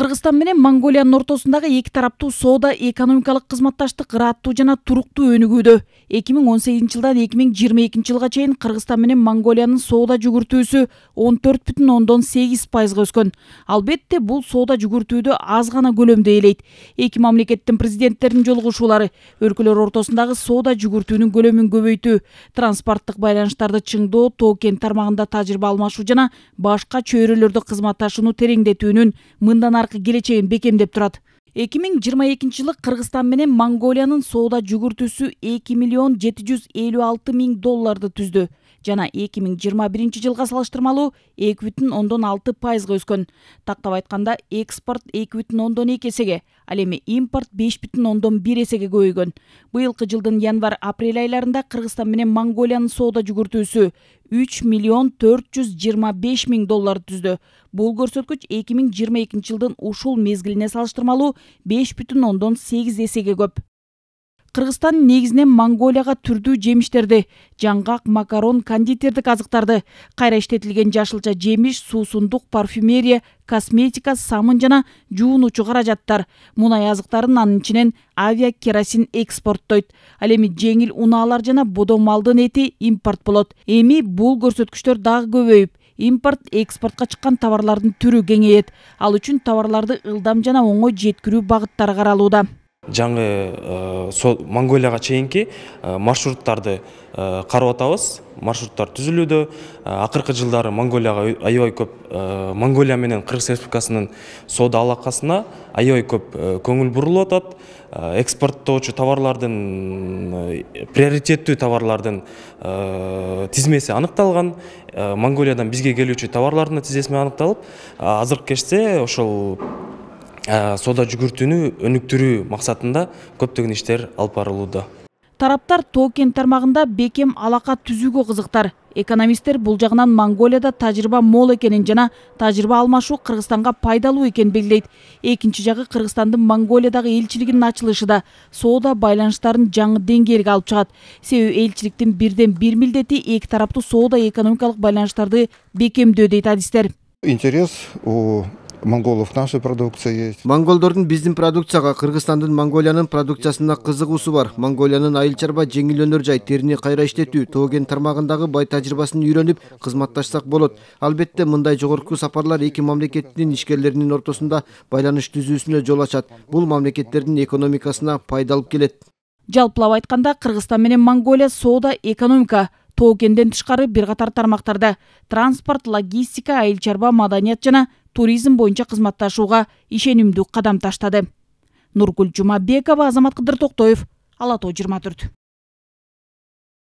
кыргызстан менен Монголиянын ортосундагы эки тараптуу соода экономикалык кызматташтык ыраттуу жана туруктуу өнүгүүдө эки миң он сегизинчи жылдан эки миң жыйырма экинчи жылга чейин кыргызстан менен Монголиянын соода жүгүртүүсү он төрт бүтүн ондон сегиз пайызга өскөн албетте бул соода жүгүртүүдө аз гана көлөмдү ээлейт эки мамлекеттин президенттеринин жолугушуулары өлкөлөр ортосундагы соода жүгүртүүнүн көлөмүн көбөйтүү транспорттук байланыштарды чыңдоо тоо кен тармагында тажрыйба алмашуу жана башка чөйрөлөрдө кызматташууну тереңдетүүнүн мындан жакын келечегин бекемдеп турат эки миң жыйырма экинчи жылы кыргызстан менен монголиянын соода жүгүртүүсү эки миллион жети жүз элүү алты миң долларды түздү жана эки миң жыйырма биринчи жылга салыштырмалуу эки бүтүн ондон алты пайызга өскөн тактап айтканда экспорт эки бүтүн ондон эки эсеге ал эми импорт беш бүтүн ондон бир эсеге көбөйгөн быйылкы жылдын январь апрель айларында кыргызстан менен монголиянын соода жүгүртүүсү үч миллион төрт жүз жыйырма беш миң долларды түздү бул көрсөткүч эки миң жыйырма экинчи жылдын ушул мезгилине салыштырмалуу беш бүтүн ондон сегиз эсеге көп кыргызстан негизинен монголияга түрдүү жемиштерди жаңгак макарон кондитердик азыктарды кайра иштетилген жашылча жемиш суусундук парфюмерия косметика самын жана жуунуучу каражаттар мунай азыктарын анын ичинен авиа керосин экспорттойт ал эми жеңил унаалар жана бодо малдын эти импорт болот эми бул көрсөткүчтөр дагы көбөйүп импорт экспортко чыккан товарлардын түрү кеңейет ал үчүн товарларды ылдам жана оңой жеткирүү багыттары каралууда жаңы э, сол монголияга чейинки э, маршруттарды э, карап атабыз маршруттар түзүлүүдө акыркы жылдары монголияга аябай көп монголия менен кыргыз республикасынын соода алакасына аябай көп көңүл бурулуп атат экспорттоочу товарлардын приоритеттүү товарлардын тизмеси аныкталган монголиядан бизге келүүчү товарлардын да тизмеси аныкталып азыркы кечте ошол Ә, сода жүгүртүүнү өнүктүрүү максатында көптөгөн иштер алып барылууда тараптар токен тармагында бекем алака түзүүгө кызыктар экономисттер бул жагынан монголияда тажрыйба мол экенин жана тажрыйба алмашуу кыргызстанга пайдалуу экенин белгилейт экинчи жагы кыргызстандын монголиядагы элчилигинин ачылышы да соода байланыштарын жаңы деңгээлге алып чыгат себеби элчиликтин бирден бир милдети эки тараптуу соода экономикалык байланыштарды бекемдөө дейт адистер интерес у монголов наша продукция есть монголдордун биздин продукцияга кыргызстандын монголиянын продукциясына кызыгуусу бар монголиянын айыл чарба жеңил өнөр жай терини кайра иштетүү тоо кен тармагындагы бай тажрыйбасын үйрөнүп кызматташсак болот албетте мындай жогорку сапарлар эки мамлекеттин ишкерлеринин ортосунда байланыш түзүүсүнө жол ачат бул мамлекеттердин экономикасына пайда алып келет жалпылап айтканда кыргызстан менен монголия соода экономика тоо кенден тышкары бир катар тармактарда транспорт логистика айыл чарба маданият жана туризм боюнча кызматташууга ишенимдүү кадам таштады нургүл жумабекова азамат кыдыр токтоев ала тоо жыйырма төрт